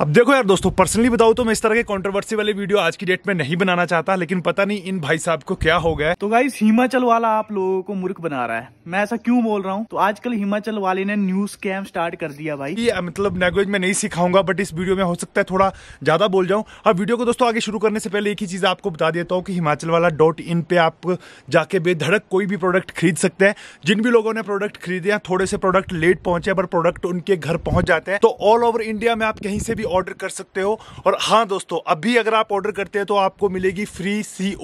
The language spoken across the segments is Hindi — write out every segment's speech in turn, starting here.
अब देखो यार दोस्तों पर्सनली बताऊं तो मैं इस तरह के कंट्रोवर्सी वाले वीडियो आज की डेट में नहीं बनाना चाहता लेकिन पता नहीं इन भाई साहब को क्या हो गया तो गाइस हिमाचल वाला आप लोगों को मूर्ख बना रहा है मैं ऐसा क्यों बोल रहा हूँ तो आजकल हिमाचल वाले ने न्यूज स्कैम स्टार्ट कर दिया भाई ये मतलब लैंग्वेज में नहीं सिखाऊंगा बट इस वीडियो में हो सकता है थोड़ा ज्यादा बोल जाऊँ अब वीडियो को दोस्तों आगे शुरू करने से पहले एक ही चीज आपको बता देता हूँ की हिमाचल वाला डॉट इन पे आप जाके बेधड़क कोई भी प्रोडक्ट खरीद सकते हैं जिन भी लोगों ने प्रोडक्ट खरीदे हैं थोड़े से प्रोडक्ट लेट पहुंचे पर प्रोडक्ट उनके घर पहुंच जाते हैं तो ऑल ओवर इंडिया में आप कहीं से भी भी ऑर्डर कर सकते हो और हाँ दोस्तों अभी अगर आप ऑर्डर करते हैं तो आपको मिलेगी फ्री सी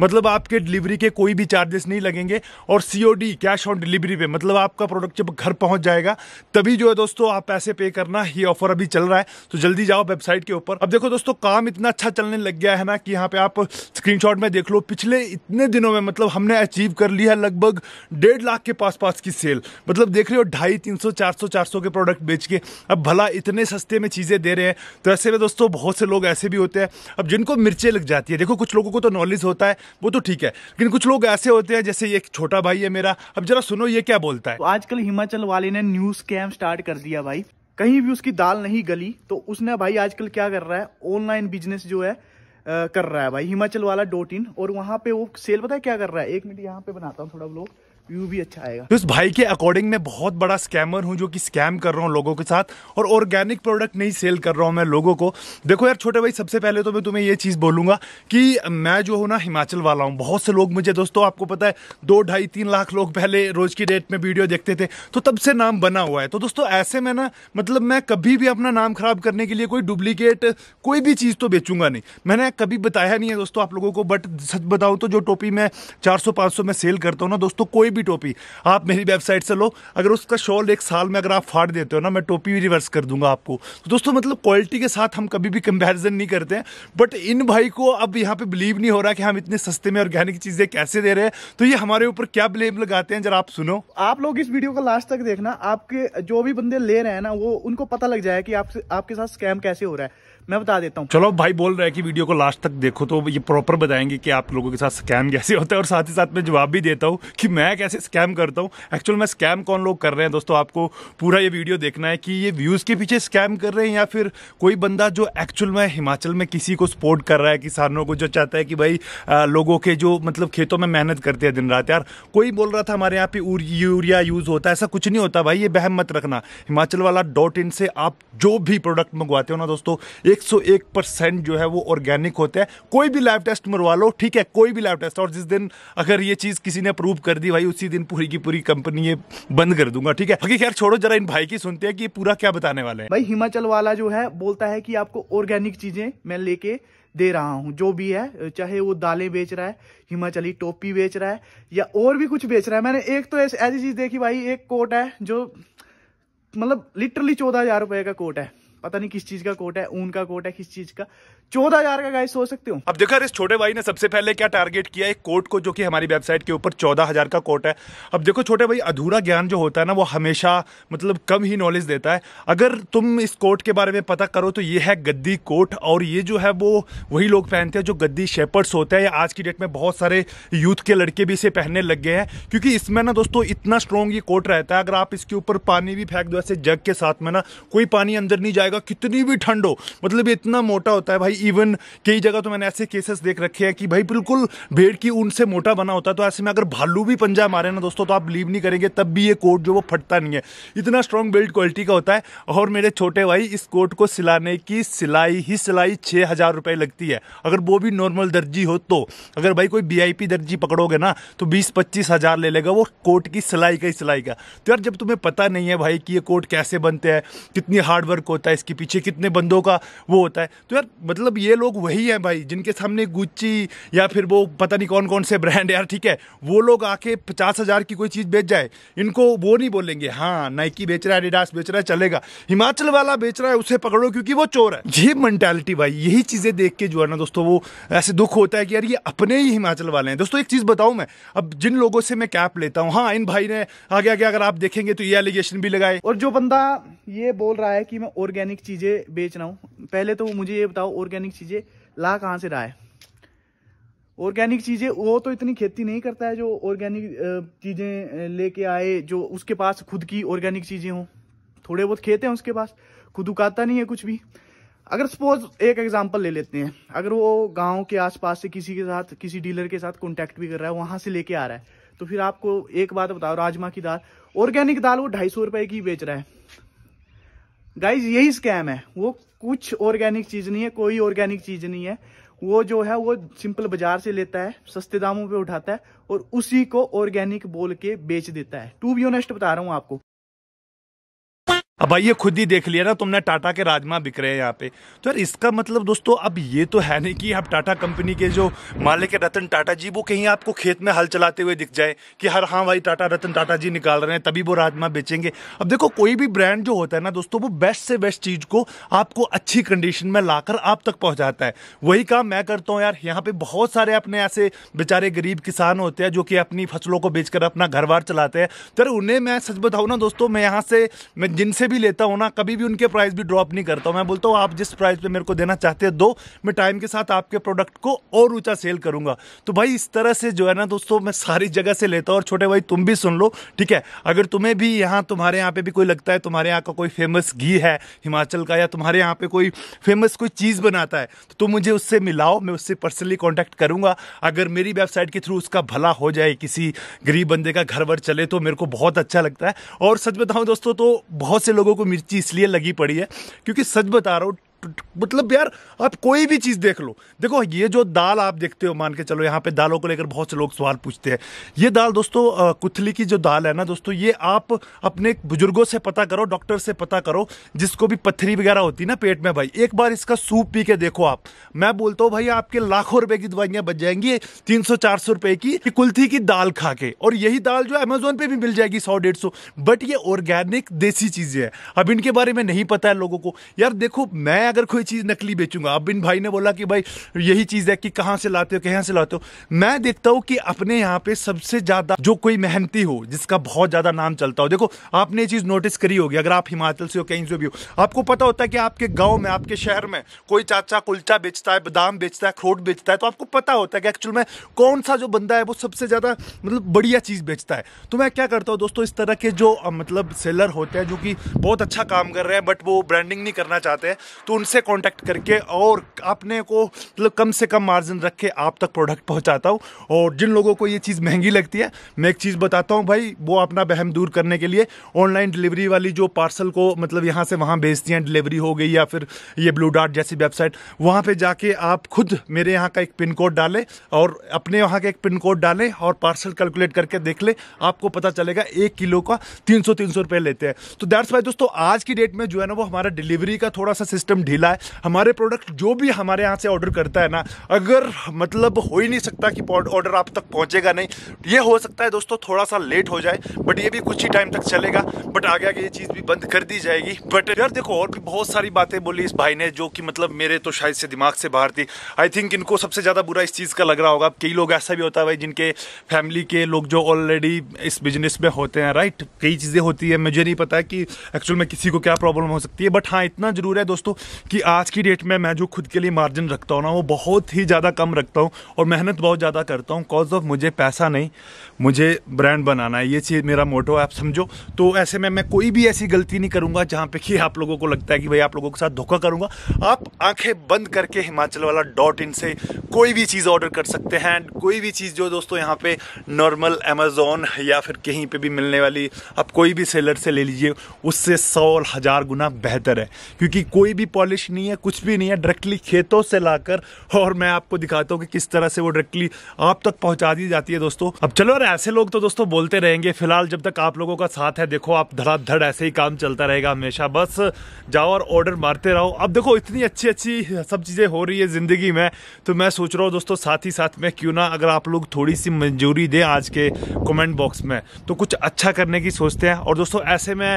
मतलब आपके डिलीवरी के कोई भी चार्जेस नहीं लगेंगे और सी कैश ऑन डिलीवरी पे मतलब आपका प्रोडक्ट जब घर पहुंच जाएगा तभी जो है दोस्तों आप पैसे पे करना ये ऑफर अभी चल रहा है तो जल्दी जाओ वेबसाइट के ऊपर अब देखो दोस्तों काम इतना अच्छा चलने लग गया है ना कि यहाँ पे आप स्क्रीनशॉट में देख लो पिछले इतने दिनों में मतलब हमने अचीव कर लिया है लगभग डेढ़ लाख के पास पास की सेल मतलब देख रहे हो ढाई तीन सौ चार सौ चार सौ के प्रोडक्ट बेच के अब भला इतने सस्ते में चीज़ें दे रहे हैं तो ऐसे में दोस्तों बहुत से लोग ऐसे भी होते हैं अब जिनको मिर्चें लग जाती है देखो कुछ लोगों को तो नॉलेज होता है वो तो ठीक है लेकिन कुछ लोग ऐसे होते हैं जैसे एक छोटा भाई है मेरा अब जरा सुनो ये क्या बोलता है तो आजकल हिमाचल वाले ने न्यू स्कैम स्टार्ट कर दिया भाई कहीं भी उसकी दाल नहीं गली तो उसने भाई आजकल क्या कर रहा है ऑनलाइन बिजनेस जो है आ, कर रहा है भाई हिमाचल वाला डॉट इन और वहां पे वो सेल पता है क्या कर रहा है एक मिनट यहाँ पे बनाता हूँ थोड़ा ब्लॉग व्यू भी अच्छा आएगा तो इस भाई के अकॉर्डिंग मैं बहुत बड़ा स्कैमर हूँ जो कि स्कैम कर रहा हूँ लोगों के साथ और ऑर्गेनिक प्रोडक्ट नहीं सेल कर रहा हूँ मैं लोगों को देखो यार छोटे भाई सबसे पहले तो मैं तुम्हें ये चीज़ बोलूँगा कि मैं जो हूँ ना हिमाचल वाला हूँ बहुत से लोग मुझे दोस्तों आपको पता है दो ढाई तीन लाख लोग पहले रोज़ की डेट में वीडियो देखते थे तो तब से नाम बना हुआ है तो दोस्तों ऐसे में ना मतलब मैं कभी भी अपना नाम खराब करने के लिए कोई डुप्लीकेट कोई भी चीज़ तो बेचूंगा नहीं मैंने कभी बताया नहीं है दोस्तों आप लोगों को बट सच बताऊँ तो जो टोपी मैं चार सौ में सेल करता हूँ ना दोस्तों कोई भी टोपी आप मेरी वेबसाइट से लो अगर उसका शॉल एक साल में अगर आप फाड़ देते हो ना मैं टोपी भी रिवर्स कर दूंगा आपको तो दोस्तों मतलब क्वालिटी के साथ हम कभी भी कंपेरिजन नहीं करते हैं बट इन भाई को अब यहाँ पर बिलीव नहीं हो रहा कि हम इतने सस्ते में ऑर्गेनिक चीज़ें कैसे दे रहे हैं तो ये हमारे ऊपर क्या ब्लेम लगाते हैं जरा आप सुनो आप लोग इस वीडियो को लास्ट तक देखना आपके जो भी बंदे ले रहे हैं ना वो उनको पता लग जाए कि आपके साथ स्कैम कैसे हो रहा है मैं बता देता हूँ चलो भाई बोल रहे हैं कि वीडियो को लास्ट तक देखो तो ये प्रॉपर बताएंगे कि आप लोगों के साथ स्कैम कैसे होता है और साथ ही साथ मैं जवाब भी देता हूँ कि मैं कैसे स्कैम करता हूँ एक्चुअल मैं स्कैम कौन लोग कर रहे हैं दोस्तों आपको पूरा ये वीडियो देखना है कि ये व्यूज़ के पीछे स्कैम कर रहे हैं या फिर कोई बंदा जो एक्चुअल में हिमाचल में किसी को सपोर्ट कर रहा है किसानों को जो चाहता है कि भाई लोगों के जो मतलब खेतों में मेहनत करते हैं दिन रात यार कोई बोल रहा था हमारे यहाँ पे यूरिया यूज़ होता है ऐसा कुछ नहीं होता भाई ये बहम मत रखना हिमाचल वाला डॉट इन से आप जो भी प्रोडक्ट मंगवाते हो ना दोस्तों 101 परसेंट जो है वो ऑर्गेनिक होते हैं कोई भी लाइव टेस्ट मरवा लो ठीक है कोई भी लाइव टेस्ट और जिस दिन अगर ये चीज़ किसी ने अप्रूव कर दी भाई उसी दिन पूरी की पूरी कंपनी ये बंद कर दूंगा ठीक है बाकी खैर छोड़ो जरा इन भाई की सुनते हैं कि पूरा क्या बताने वाले हैं भाई हिमाचल वाला जो है बोलता है कि आपको ऑर्गेनिक चीजें मैं लेके दे रहा हूँ जो भी है चाहे वो दालें बेच रहा है हिमाचली टोपी बेच रहा है या और भी कुछ बेच रहा है मैंने एक तो ऐसी चीज देखी भाई एक कोट है जो मतलब लिटरली चौदह हजार रुपए का कोट है पता नहीं किस चीज का कोट है ऊन का कोट है किस चीज का चौदह हजार का गाइस सोच सकते हो अब देखो इस छोटे भाई ने सबसे पहले क्या टारगेट किया एक कोट को जो कि हमारी वेबसाइट के ऊपर चौदह हजार का कोट है अब देखो छोटे भाई अधूरा ज्ञान जो होता है ना वो हमेशा मतलब कम ही नॉलेज देता है अगर तुम इस कोट के बारे में पता करो तो ये है गद्दी कोट और ये जो है वो वही लोग पहनते हैं जो गद्दी शेपर्स होते हैं आज की डेट में बहुत सारे यूथ के लड़के भी इसे पहनने लग गए हैं क्योंकि इसमें ना दोस्तों इतना स्ट्रॉन्ग ये कोट रहता है अगर आप इसके ऊपर पानी भी फेंक दो ऐसे जग के साथ में ना कोई पानी अंदर नहीं जाए जाएगा कितनी भी ठंड हो मतलब इतना मोटा होता है भाई इवन कई जगह तो मैंने ऐसे केसेस देख रखे हैं कि भाई बिल्कुल भेड़ की ऊन से मोटा बना होता है तो ऐसे में अगर भालू भी पंजा मारे ना दोस्तों तो आप बिलीव नहीं करेंगे तब भी ये कोट जो वो फटता नहीं है इतना स्ट्रॉन्ग बिल्ड क्वालिटी का होता है और मेरे छोटे भाई इस कोट को सिलाने की सिलाई ही सिलाई छः हज़ार रुपये लगती है अगर वो भी नॉर्मल दर्जी हो तो अगर भाई कोई बी दर्जी पकड़ोगे ना तो बीस पच्चीस हज़ार ले लेगा वो कोट की सिलाई का ही सिलाई का तो यार जब तुम्हें पता नहीं है भाई कि ये कोट कैसे बनते हैं कितनी हार्डवर्क होता है इसके पीछे कितने बंदों का वो होता है तो यार मतलब ये लोग वही हैं भाई जिनके सामने गुच्ची या फिर वो पता नहीं कौन कौन से ब्रांड यार ठीक है वो लोग आके पचास हज़ार की कोई चीज़ बेच जाए इनको वो नहीं बोलेंगे हाँ नाइकी बेच रहा है एडिडास बेच रहा है चलेगा हिमाचल वाला बेच रहा है उसे पकड़ो क्योंकि वो चोर है ये मैंटेलिटी भाई यही चीज़ें देख के जो है ना दोस्तों वो ऐसे दुख होता है कि यार ये अपने ही हिमाचल वाले हैं दोस्तों एक चीज़ बताऊँ मैं अब जिन लोगों से मैं कैप लेता हूँ हाँ इन भाई ने आगे आगे अगर आप देखेंगे तो ये एलिगेशन भी लगाए और जो बंदा ये बोल रहा है कि मैं ऑर्गेनिक ऑर्गेनिक चीज़ें बेच रहा हूँ पहले तो मुझे ये बताओ ऑर्गेनिक चीज़ें ला कहाँ से रहा है ऑर्गेनिक चीज़ें वो तो इतनी खेती नहीं करता है जो ऑर्गेनिक चीज़ें लेके आए जो उसके पास खुद की ऑर्गेनिक चीज़ें हों थोड़े बहुत खेत हैं उसके पास खुद उगाता नहीं है कुछ भी अगर सपोज एक एग्जांपल ले लेते हैं अगर वो गांव के आसपास से किसी के साथ किसी डीलर के साथ कॉन्टैक्ट भी कर रहा है वहाँ से लेके आ रहा है तो फिर आपको एक बात बताओ राजमा की दाल ऑर्गेनिक दाल वो ढाई सौ की बेच रहा है गाइज यही स्कैम है वो कुछ ऑर्गेनिक चीज़ नहीं है कोई ऑर्गेनिक चीज़ नहीं है वो जो है वो सिंपल बाजार से लेता है सस्ते दामों पे उठाता है और उसी को ऑर्गेनिक बोल के बेच देता है टू बी ऑनेस्ट बता रहा हूँ आपको अब भाई ये खुद ही देख लिया ना तुमने टाटा के राजमा बिक रहे हैं यहाँ पे तो यार इसका मतलब दोस्तों अब ये तो है नहीं कि आप टाटा कंपनी के जो मालिक है रतन टाटा जी वो कहीं आपको खेत में हल चलाते हुए दिख जाए कि हर हाँ भाई टाटा रतन टाटा जी निकाल रहे हैं तभी वो राजमा बेचेंगे अब देखो कोई भी ब्रांड जो होता है ना दोस्तों वो बेस्ट से बेस्ट चीज़ को आपको अच्छी कंडीशन में लाकर आप तक पहुँचाता है वही काम मैं करता हूँ यार यहाँ पे बहुत सारे अपने ऐसे बेचारे गरीब किसान होते हैं जो कि अपनी फसलों को बेचकर अपना घर बार चलाते हैं तो उन्हें मैं सच बताऊँ ना दोस्तों मैं यहाँ से मैं जिनसे से भी लेता हूँ ना कभी भी उनके प्राइस भी ड्रॉप नहीं करता हूँ मैं बोलता हूँ आप जिस प्राइस पे मेरे को देना चाहते हैं दो मैं टाइम के साथ आपके प्रोडक्ट को और ऊंचा सेल करूंगा तो भाई इस तरह से जो है ना दोस्तों मैं सारी जगह से लेता हूँ और छोटे भाई तुम भी सुन लो ठीक है अगर तुम्हें भी यहाँ तुम्हारे यहाँ पे भी कोई लगता है तुम्हारे यहाँ का कोई फेमस घी है हिमाचल का या तुम्हारे यहाँ पे कोई फेमस कोई चीज़ बनाता है तो तुम मुझे उससे मिलाओ मैं उससे पर्सनली कॉन्टैक्ट करूँगा अगर मेरी वेबसाइट के थ्रू उसका भला हो जाए किसी गरीब बंदे का घर वर चले तो मेरे को बहुत अच्छा लगता है और सच बताऊँ दोस्तों तो बहुत से लोगों को मिर्ची इसलिए लगी पड़ी है क्योंकि सच बता रहा हूँ मतलब यार आप कोई भी चीज़ देख लो देखो ये जो दाल आप देखते हो मान के चलो यहाँ पे दालों को लेकर बहुत से लोग सवाल पूछते हैं ये दाल दोस्तों कुथली की जो दाल है ना दोस्तों ये आप अपने बुजुर्गों से पता करो डॉक्टर से पता करो जिसको भी पत्थरी वगैरह होती ना पेट में भाई एक बार इसका सूप पी के देखो आप मैं बोलता हूँ भाई आपके लाखों रुपए की दवाइयाँ बच जाएंगी तीन सौ चार सौ रुपए की कुल्थी की दाल खा के और यही दाल जो अमेजोन पे भी मिल जाएगी सौ डेढ़ सौ बट ये ऑर्गेनिक देसी चीज़ें हैं अब इनके बारे में नहीं पता है लोगों को यार देखो मैं अगर कोई चीज़ नकली बेचूंगा अब इन भाई ने बोला कि भाई यही चीज़ है कि कहाँ से लाते हो कहाँ से लाते हो मैं देखता हूँ कि अपने यहाँ पे सबसे ज़्यादा जो कोई मेहनती हो जिसका बहुत ज़्यादा नाम चलता हो देखो आपने ये चीज़ नोटिस करी होगी अगर आप हिमाचल से हो कहीं से भी हो आपको पता होता है कि आपके गाँव में आपके शहर में कोई चाचा कुल्चा बेचता है बादाम बेचता है खोट बेचता है तो आपको पता होता है कि एक्चुअल में कौन सा जो बंदा है वो सबसे ज़्यादा मतलब बढ़िया चीज़ बेचता है तो मैं क्या करता हूँ दोस्तों इस तरह के जो मतलब सेलर होते हैं जो कि बहुत अच्छा काम कर रहे हैं बट वो ब्रांडिंग नहीं करना चाहते हैं तो उनसे कांटेक्ट करके और अपने को मतलब कम से कम मार्जिन रख के आप तक प्रोडक्ट पहुंचाता हूँ और जिन लोगों को ये चीज़ महंगी लगती है मैं एक चीज़ बताता हूँ भाई वो अपना बहम दूर करने के लिए ऑनलाइन डिलीवरी वाली जो पार्सल को मतलब यहाँ से वहाँ बेचती हैं डिलीवरी हो गई या फिर ये ब्लू डार्ट जैसी वेबसाइट वहाँ पर जाके आप खुद मेरे यहाँ का एक पिन कोड डालें और अपने यहाँ का एक पिन कोड डालें और पार्सल कैलकुलेट करके देख लें आपको पता चलेगा एक किलो का तीन सौ तीन सौ रुपये लेते हैं तो दैट्स वाई दोस्तों आज की डेट में जो है ना वो हमारा डिलीवरी का थोड़ा सा सिस्टम ढीला है हमारे प्रोडक्ट जो भी हमारे यहाँ से ऑर्डर करता है ना अगर मतलब हो ही नहीं सकता कि ऑर्डर आप तक पहुँचेगा नहीं ये हो सकता है दोस्तों थोड़ा सा लेट हो जाए बट ये भी कुछ ही टाइम तक चलेगा बट आगे आगे ये चीज़ भी बंद कर दी जाएगी बट यार देखो और भी बहुत सारी बातें बोली इस भाई ने जो कि मतलब मेरे तो शायद से दिमाग से बाहर थी आई थिंक इनको सबसे ज़्यादा बुरा इस चीज़ का लग रहा होगा कई लोग ऐसा भी होता है भाई जिनके फैमिली के लोग जो ऑलरेडी इस बिजनेस में होते हैं राइट कई चीज़ें होती है मुझे नहीं पता कि एक्चुअल में किसी को क्या प्रॉब्लम हो सकती है बट हाँ इतना ज़रूर है दोस्तों कि आज की डेट में मैं जो खुद के लिए मार्जिन रखता हूँ ना वो बहुत ही ज़्यादा कम रखता हूँ और मेहनत बहुत ज़्यादा करता हूँ कॉज ऑफ मुझे पैसा नहीं मुझे ब्रांड बनाना है ये चीज़ मेरा मोटो आप समझो तो ऐसे में मैं कोई भी ऐसी गलती नहीं करूँगा जहाँ पे कि आप लोगों को लगता है कि भाई आप लोगों के साथ धोखा करूँगा आप आंखें बंद करके हिमाचल वाला डॉट इन से कोई भी चीज़ ऑर्डर कर सकते हैं कोई भी चीज़ जो दोस्तों यहाँ पर नॉर्मल अमेज़ोन या फिर कहीं पर भी मिलने वाली आप कोई भी सेलर से ले लीजिए उससे सौ हज़ार गुना बेहतर है क्योंकि कोई भी पॉलिश नहीं है कुछ भी नहीं है डायरेक्टली खेतों से लाकर और मैं आपको दिखाता हूँ कि किस तरह से वो डायरेक्टली आप तक पहुंचा दी जाती है दोस्तों अब चलो यार ऐसे लोग तो दोस्तों बोलते रहेंगे फिलहाल जब तक आप लोगों का साथ है देखो आप धड़ाधड़ ऐसे ही काम चलता रहेगा हमेशा बस जाओ और ऑर्डर मारते रहो अब देखो इतनी अच्छी अच्छी सब चीज़ें हो रही है ज़िंदगी में तो मैं सोच रहा हूँ दोस्तों साथ ही साथ में क्यों ना अगर आप लोग थोड़ी सी मंजूरी दें आज के कॉमेंट बॉक्स में तो कुछ अच्छा करने की सोचते हैं और दोस्तों ऐसे में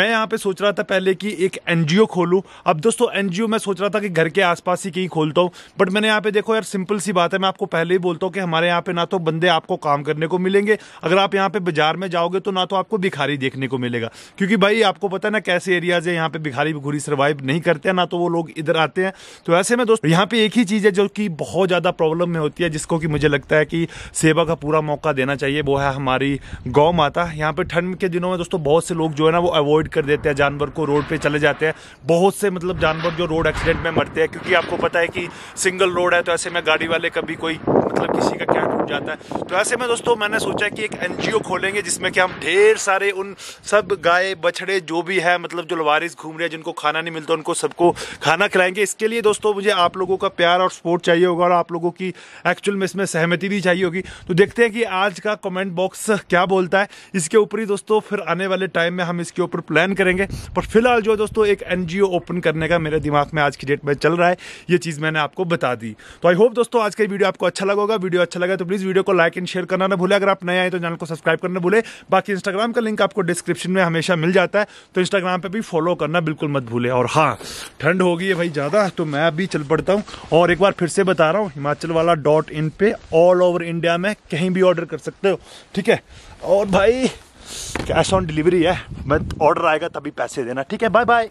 मैं यहाँ पे सोच रहा था पहले कि एक एनजीओ खोलूं अब दोस्तों एनजीओ मैं सोच रहा था कि घर के आसपास ही कहीं खोलता हूँ बट मैंने यहाँ पे देखो यार सिंपल सी बात है मैं आपको पहले ही बोलता हूँ कि हमारे यहाँ पे ना तो बंदे आपको काम करने को मिलेंगे अगर आप यहाँ पे बाजार में जाओगे तो ना तो आपको भिखारी देखने को मिलेगा क्योंकि भाई आपको पता है ना कैसे एरियाज है यहाँ पे भिखारी भिखुरी सर्वाइव नहीं करते हैं ना तो वो लोग इधर आते हैं तो ऐसे में दोस्तों यहाँ पे एक ही चीज़ है जो कि बहुत ज़्यादा प्रॉब्लम में होती है जिसको कि मुझे लगता है कि सेवा का पूरा मौका देना चाहिए वो है हमारी गौ माता यहाँ पे ठंड के दिनों में दोस्तों बहुत से लोग जो है ना वो अवॉइड कर देते हैं जानवर को रोड पे चले जाते हैं बहुत से मतलब जानवर बहुत जो रोड एक्सीडेंट में मरते हैं क्योंकि आपको पता है कि सिंगल रोड है तो ऐसे में गाड़ी वाले कभी कोई मतलब किसी का क्या टूट जाता है तो ऐसे में दोस्तों मैंने सोचा कि एक एनजीओ खोलेंगे जिसमें कि हम ढेर सारे उन सब गाय बछड़े जो भी है मतलब जो लवारिस घूम रहे हैं जिनको खाना नहीं मिलता उनको सबको खाना खिलाएंगे इसके लिए दोस्तों मुझे आप लोगों का प्यार और सपोर्ट चाहिए होगा और आप लोगों की एक्चुअल में इसमें सहमति भी चाहिए होगी तो देखते हैं कि आज का कमेंट बॉक्स क्या बोलता है इसके ऊपर ही दोस्तों फिर आने वाले टाइम में हम इसके ऊपर प्लान करेंगे पर फिलहाल जो दोस्तों एक एन ओपन करने का मेरे दिमाग में आज की डेट में चल रहा है ये चीज़ मैंने आपको बता दी तो आई होप दोस्तों आज का वीडियो आपको अच्छा लगा होगा वीडियो अच्छा लगा तो प्लीज़ वीडियो को लाइक एंड शेयर करना ना भूले अगर आप नए आए तो चैनल को सब्सक्राइब करना भूले बाकी इंस्टाग्राम का लिंक आपको डिस्क्रिप्शन में हमेशा मिल जाता है तो इंस्टाग्राम पर भी फॉलो करना बिल्कुल मत भूले और हाँ ठंड हो गई है भाई ज़्यादा तो मैं अभी चल पड़ता हूँ और एक बार फिर से बता रहा हूँ हिमाचल वाला डॉट इन पे ऑल ओवर इंडिया में कहीं भी ऑर्डर कर सकते हो ठीक है और भाई कैश ऑन डिलीवरी है मैं ऑर्डर आएगा तभी पैसे देना ठीक है बाय बाय